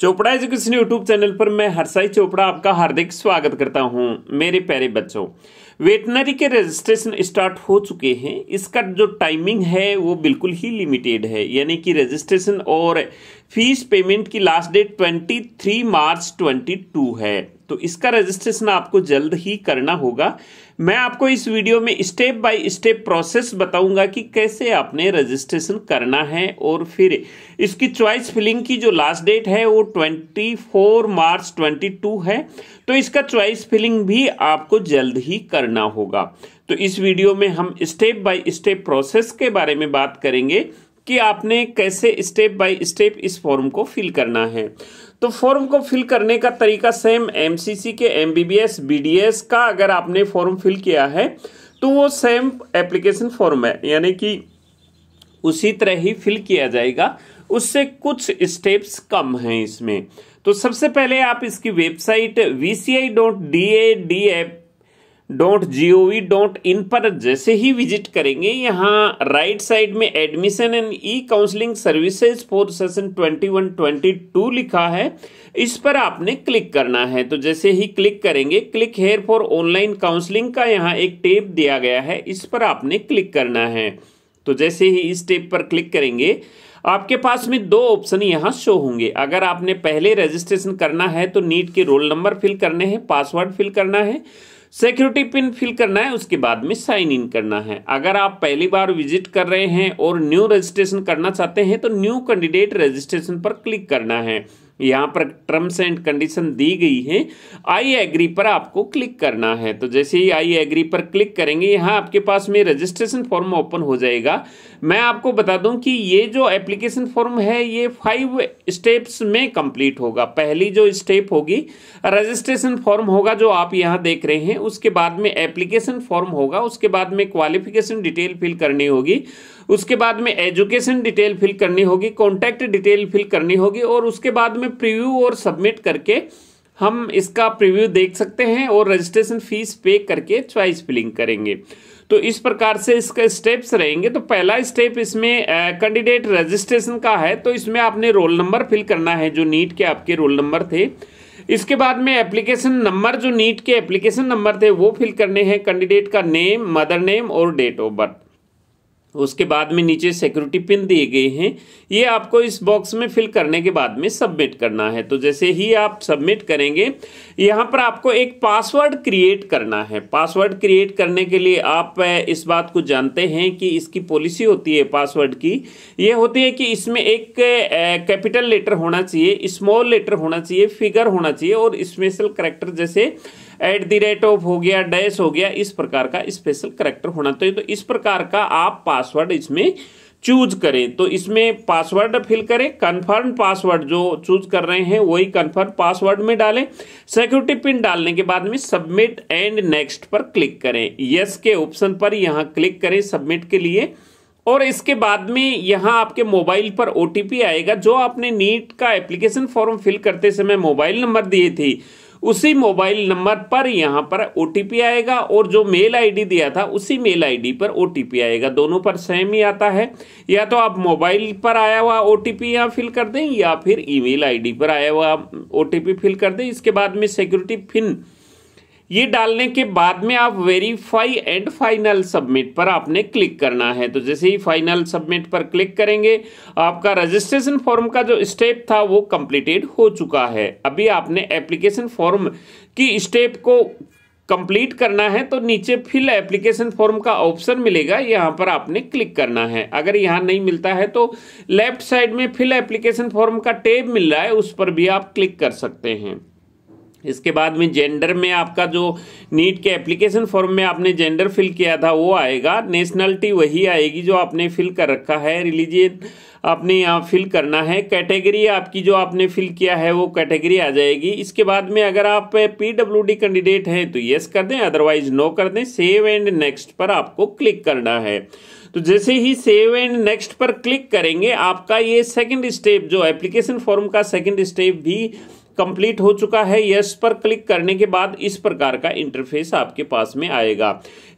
Chopra education YouTube channel पर मैं हरसाई चोपड़ा आपका हार्दिक स्वागत करता हूं मेरे प्यारे बच्चों वेटनरी के रजिस्ट्रेशन स्टार्ट हो चुके हैं इसका जो टाइमिंग है वो बिल्कुल ही लिमिटेड है यानी कि रजिस्ट्रेशन और फीस पेमेंट की लास्ट डेट 23 मार्च 22 है तो इसका रजिस्ट्रेशन आपको जल्द ही करना होगा मैं आपको इस वीडियो में स्टेप बाय स्टेप प्रोसेस बताऊंगा कि कैसे आपने रजिस्ट्रेशन करना है और फिर इसकी चॉइस फिलिंग की जो लास्ट डेट है वो 24 मार्च 22 है तो इसका चॉइस फिलिंग भी आपको जल्द ही करना होगा तो इस वीडियो में हम स्टेप बाय स्टेप प्रोसेस के बारे में बात करेंगे कि आपने कैसे स्टेप बाय स्टेप इस फॉर्म को फिल करना है तो फॉर्म को फिल करने का तरीका सेम एमसीसी के एमबीबीएस बीडीएस का अगर आपने फॉर्म फिल किया है तो वो सेम एप्लीकेशन फॉर्म है यानी कि उसी तरह ही फिल किया जाएगा उससे कुछ स्टेप्स कम हैं इसमें तो सबसे पहले आप इसकी website V C I dot D A D F dot G O V dot in पर जैसे ही विजिट करेंगे यहाँ राइट साइड में admission and E counselling services for session twenty one twenty two लिखा है इस पर आपने क्लिक करना है तो जैसे ही क्लिक करेंगे click here for online counselling का यहाँ एक टेप दिया गया है इस पर आपने क्लिक करना है तो जैसे ही इस टेप पर क्लिक करेंगे आपके पास में दो ऑप्शन यहाँ शो होंगे अगर आपने पहले रजिस्ट्रेशन करना है तो नीट के रोल नंबर फिल करने हैं पासवर्ड फिल करना है सिक्योरिटी पिन फिल करना है उसके बाद में साइन इन करना है अगर आप पहली बार विजिट कर रहे हैं और न्यू रजिस्ट्रेशन करना चाहते हैं तो न्यू कैंडिडेट रजिस्ट्रेशन पर क्लिक करना है यहाँ पर टर्म्स एंड कंडीशन दी गई है आई एग्री पर आपको क्लिक करना है तो जैसे ही आई एग्री पर क्लिक करेंगे यहाँ आपके पास में रजिस्ट्रेशन फॉर्म ओपन हो जाएगा मैं आपको बता दूं कि ये जो एप्लीकेशन फॉर्म है ये फाइव स्टेप्स में कंप्लीट होगा पहली जो स्टेप होगी रजिस्ट्रेशन फॉर्म होगा जो आप यहाँ देख रहे हैं उसके बाद में एप्लीकेशन फॉर्म होगा उसके बाद में क्वालिफिकेशन डिटेल फिल करनी होगी उसके बाद में एजुकेशन डिटेल फिल करनी होगी कॉन्टैक्ट डिटेल फिल करनी होगी और उसके बाद में प्रीव्यू और सबमिट करके हम इसका प्रीव्यू देख सकते हैं और रजिस्ट्रेशन फीस पे करके च्वाइस फिलिंग करेंगे तो इस प्रकार से इसके स्टेप्स रहेंगे तो पहला स्टेप इसमें कैंडिडेट रजिस्ट्रेशन का है तो इसमें आपने रोल नंबर फिल करना है जो नीट के आपके रोल नंबर थे इसके बाद में एप्लीकेशन नंबर जो नीट के एप्लीकेशन नंबर थे वो फिल करने हैं कैंडिडेट का नेम मदर नेम और डेट ऑफ बर्थ उसके बाद में नीचे सिक्योरिटी पिन दिए गए हैं ये आपको इस बॉक्स में फिल करने के बाद में सबमिट करना है तो जैसे ही आप सबमिट करेंगे यहाँ पर आपको एक पासवर्ड क्रिएट करना है पासवर्ड क्रिएट करने के लिए आप इस बात को जानते हैं कि इसकी पॉलिसी होती है पासवर्ड की ये होती है कि इसमें एक कैपिटल लेटर होना चाहिए स्मॉल लेटर होना चाहिए फिगर होना चाहिए और स्पेशल करेक्टर जैसे एट द रेट ऑफ हो गया डैश हो गया इस प्रकार का स्पेशल करेक्टर होना चाहिए तो इस प्रकार का आप पासवर्ड इसमें चूज करें तो इसमें पासवर्ड फिल करें कन्फर्म पासवर्ड जो चूज कर रहे हैं वही कन्फर्म पासवर्ड में डालें सिक्योरिटी पिन डालने के बाद में सबमिट एंड नेक्स्ट पर क्लिक करें यस के ऑप्शन पर यहाँ क्लिक करें सबमिट के लिए और इसके बाद में यहाँ आपके मोबाइल पर ओ आएगा जो आपने नीट का एप्लीकेशन फॉर्म फिल करते समय मोबाइल नंबर दिए थे उसी मोबाइल नंबर पर यहाँ पर ओ आएगा और जो मेल आईडी दिया था उसी मेल आईडी पर ओ आएगा दोनों पर सेम ही आता है या तो आप मोबाइल पर आया हुआ ओ टी पी यहाँ फिल कर दें या फिर ईमेल आईडी पर आया हुआ ओ टी पी फिल कर दें इसके बाद में सिक्योरिटी फिन ये डालने के बाद में आप वेरीफाई एंड फाइनल सबमिट पर आपने क्लिक करना है तो जैसे ही फाइनल सबमिट पर क्लिक करेंगे आपका रजिस्ट्रेशन फॉर्म का जो स्टेप था वो कंप्लीटेड हो चुका है अभी आपने एप्लीकेशन फॉर्म की स्टेप को कंप्लीट करना है तो नीचे फिल एप्लीकेशन फॉर्म का ऑप्शन मिलेगा यहाँ पर आपने क्लिक करना है अगर यहाँ नहीं मिलता है तो लेफ्ट साइड में फिल एप्लीकेशन फॉर्म का टेब मिल रहा है उस पर भी आप क्लिक कर सकते हैं इसके बाद में जेंडर में आपका जो नीट के एप्लीकेशन फॉर्म में आपने जेंडर फिल किया था वो आएगा नेशनलिटी वही आएगी जो आपने फिल कर रखा है रिलीजियन आपने यहाँ फिल करना है कैटेगरी आपकी जो आपने फिल किया है वो कैटेगरी आ जाएगी इसके बाद में अगर आप पीडब्ल्यूडी कैंडिडेट हैं तो यस कर दें अदरवाइज नो कर दें सेव एंड नेक्स्ट पर आपको क्लिक करना है तो जैसे ही सेव एंड नेक्स्ट पर क्लिक करेंगे आपका ये सेकंड स्टेप जो एप्लीकेशन फॉर्म का सेकंड स्टेप भी कंप्लीट हो चुका है यस पर क्लिक करने के बाद इस प्रकार का इंटरफेस आपके पास में आएगा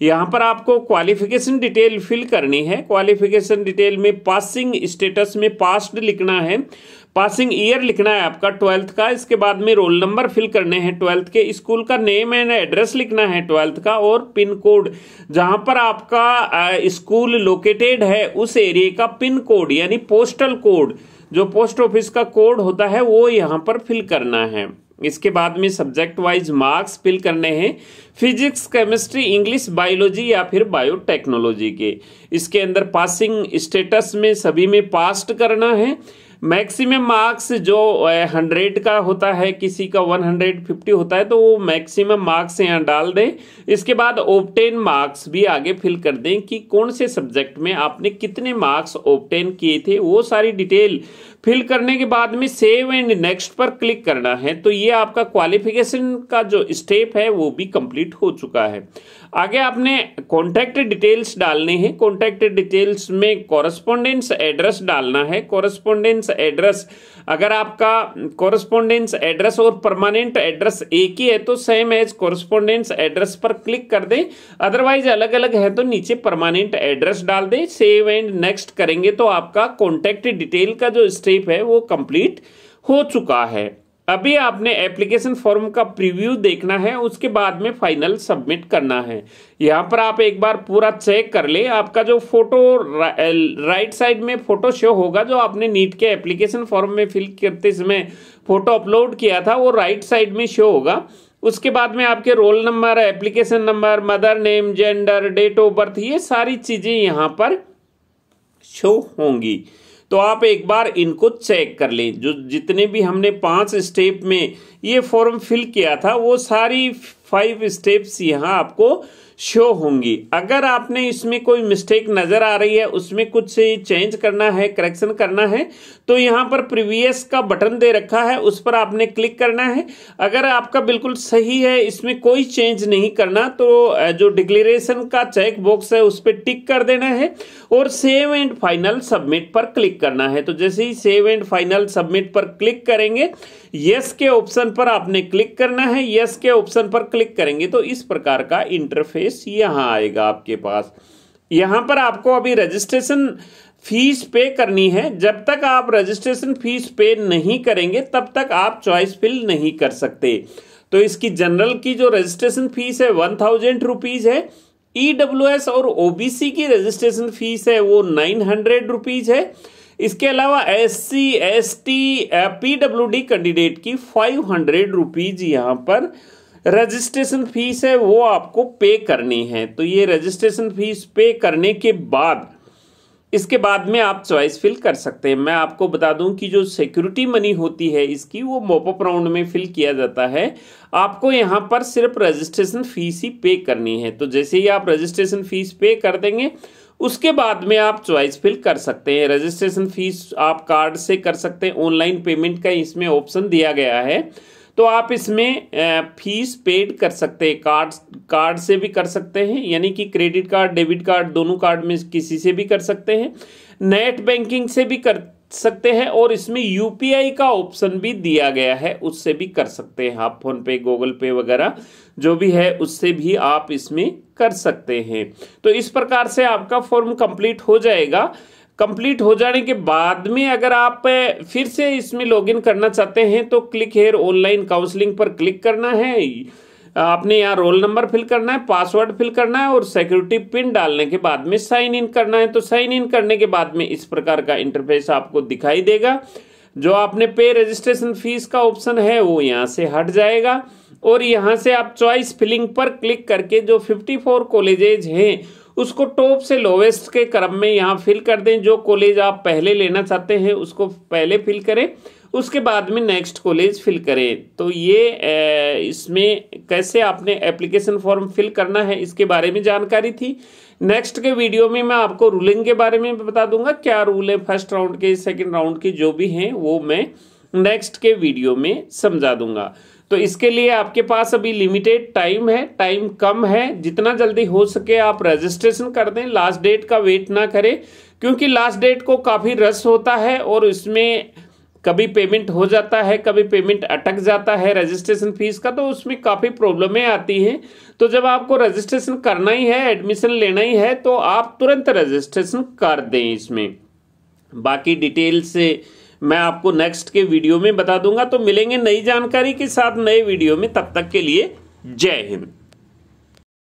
यहाँ पर आपको क्वालिफिकेशन डिटेल फिल करनी है क्वालिफिकेशन डिटेल में पासिंग स्टेटस में पास्ट लिखना है पासिंग ईयर लिखना है आपका ट्वेल्थ का इसके बाद में रोल नंबर फिल करने हैं ट्वेल्थ के स्कूल का नेम एंड एड्रेस लिखना है ट्वेल्थ का और पिन कोड जहां पर आपका स्कूल लोकेटेड है उस एरिया का पिन कोड यानी पोस्टल कोड जो पोस्ट ऑफिस का कोड होता है वो यहाँ पर फिल करना है इसके बाद में सब्जेक्ट वाइज मार्क्स फिल करने हैं फिजिक्स केमिस्ट्री इंग्लिश बायोलॉजी या फिर बायोटेक्नोलॉजी के इसके अंदर पासिंग स्टेटस में सभी में पास्ट करना है मैक्सिमम मार्क्स जो हंड्रेड का होता है किसी का वन हंड्रेड फिफ्टी होता है तो वो मैक्सिमम मार्क्स यहाँ डाल दें इसके बाद ओपटेन मार्क्स भी आगे फिल कर दें कि कौन से सब्जेक्ट में आपने कितने मार्क्स ओपटेन किए थे वो सारी डिटेल फिल करने के बाद में सेव एंड नेक्स्ट पर क्लिक करना है तो ये आपका क्वालिफिकेशन का जो स्टेप है वो भी कंप्लीट हो चुका है आगे आपने कॉन्टैक्ट डिटेल्स डालने हैं कॉन्टैक्ट डिटेल्स में कॉरस्पोंडेंस एड्रेस डालना है कॉरस्पोंडेंस एड्रेस अगर आपका कॉरस्पोंडेंस एड्रेस और परमानेंट एड्रेस एक ही है तो सेम एज कॉरस्पोंडेंस एड्रेस पर क्लिक कर दें अदरवाइज अलग अलग है तो नीचे परमानेंट एड्रेस डाल दें सेव एंड नेक्स्ट करेंगे तो आपका कॉन्टैक्ट डिटेल का जो स्टेप है वो कंप्लीट हो चुका है अभी आपने एप्लीकेशन फॉर्म का प्रीव्यू देखना है उसके बाद में फाइनल सबमिट करना है यहाँ पर आप एक बार पूरा चेक कर ले आपका जो फोटो रा, राइट साइड में फोटो शो होगा जो आपने नीट के एप्लीकेशन फॉर्म में फिल करते समय फोटो अपलोड किया था वो राइट साइड में शो होगा उसके बाद में आपके roll number application number mother name gender date of birth ये सारी चीज़ें यहाँ पर शो होंगी तो आप एक बार इनको चेक कर लें जो जितने भी हमने पांच स्टेप में ये फॉर्म फिल किया था वो सारी फाइव स्टेप्स यहाँ आपको शो होंगी अगर आपने इसमें कोई मिस्टेक नज़र आ रही है उसमें कुछ से चेंज करना है करेक्शन करना है तो यहाँ पर प्रीवियस का बटन दे रखा है उस पर आपने क्लिक करना है अगर आपका बिल्कुल सही है इसमें कोई चेंज नहीं करना तो जो डिक्लेरेशन का चेक बॉक्स है उस पर टिक कर देना है और सेव एंड फाइनल सबमिट पर क्लिक करना है तो जैसे ही सेव एंड फाइनल सबमिट पर क्लिक करेंगे यस के ऑप्शन पर आपने क्लिक करना है यस के ऑप्शन पर क्लिक करेंगे तो इस प्रकार का इंटरफेस यहाँ आएगा आपके पास यहाँ पर आपको अभी रजिस्ट्रेशन फीस पे करनी है जब तक आप रजिस्ट्रेशन फीस पे नहीं करेंगे तब तक आप चॉइस फिल नहीं कर सकते तो इसकी जनरल की जो रजिस्ट्रेशन फीस है वन थाउजेंड रुपीज़ है ई e और ओबीसी की रजिस्ट्रेशन फीस है वो नाइन हंड्रेड रुपीज़ है इसके अलावा S C S T P W D candidate की फाइव हंड्रेड रुपीज यहाँ पर रजिस्ट्रेशन फीस है वो आपको पे करनी है तो ये रजिस्ट्रेशन फीस पे करने के बाद इसके बाद में आप चॉइस फिल कर सकते हैं मैं आपको बता दूं कि जो सिक्योरिटी मनी होती है इसकी वो मोपअप राउंड में फिल किया जाता है आपको यहाँ पर सिर्फ रजिस्ट्रेशन फीस ही पे करनी है तो जैसे ही आप रजिस्ट्रेशन फीस पे कर देंगे उसके बाद में आप चॉइस फिल कर सकते हैं रजिस्ट्रेशन फीस आप कार्ड से कर सकते हैं ऑनलाइन पेमेंट का इसमें ऑप्शन दिया गया है तो आप इसमें फीस पेड कर सकते हैं कार्ड कार्ड से भी कर सकते हैं यानी कि क्रेडिट कार्ड डेबिट कार्ड दोनों कार्ड में किसी से भी कर सकते हैं नेट बैंकिंग से भी कर सकते हैं और इसमें यूपीआई का ऑप्शन भी दिया गया है उससे भी कर सकते हैं आप फोन पे गूगल पे वगैरह जो भी है उससे भी आप इसमें कर सकते हैं तो इस प्रकार से आपका फॉर्म कंप्लीट हो जाएगा कंप्लीट हो जाने के बाद में अगर आप फिर से इसमें लॉगिन करना चाहते हैं तो क्लिक हेयर ऑनलाइन काउंसलिंग पर क्लिक करना है आपने यहाँ रोल नंबर फिल करना है पासवर्ड फिल करना है और सिक्योरिटी पिन डालने के बाद में साइन इन करना है तो साइन इन करने के बाद में इस प्रकार का इंटरफेस आपको दिखाई देगा जो आपने पे रजिस्ट्रेशन फीस का ऑप्शन है वो यहाँ से हट जाएगा और यहाँ से आप चॉइस फिलिंग पर क्लिक करके जो 54 कॉलेजेज हैं उसको टॉप से लोवेस्ट के क्रम में यहाँ फिल कर दें जो कॉलेज आप पहले लेना चाहते हैं उसको पहले फिल करें उसके बाद में नेक्स्ट कॉलेज फिल करें तो ये इसमें कैसे आपने एप्लीकेशन फॉर्म फिल करना है इसके बारे में जानकारी थी नेक्स्ट के वीडियो में मैं आपको रूलिंग के बारे में बता दूंगा क्या रूल है फर्स्ट राउंड के सेकेंड राउंड के जो भी हैं वो मैं नेक्स्ट के वीडियो में समझा दूंगा तो इसके लिए आपके पास अभी लिमिटेड टाइम है टाइम कम है जितना जल्दी हो सके आप रजिस्ट्रेशन कर दें लास्ट डेट का वेट ना करें क्योंकि लास्ट डेट को काफ़ी रस होता है और इसमें कभी पेमेंट हो जाता है कभी पेमेंट अटक जाता है रजिस्ट्रेशन फीस का तो उसमें काफ़ी प्रॉब्लमें आती हैं तो जब आपको रजिस्ट्रेशन करना ही है एडमिशन लेना ही है तो आप तुरंत रजिस्ट्रेशन कर दें इसमें बाकी डिटेल्स मैं आपको नेक्स्ट के वीडियो में बता दूंगा तो मिलेंगे नई जानकारी के साथ नए वीडियो में तब तक के लिए जय हिंद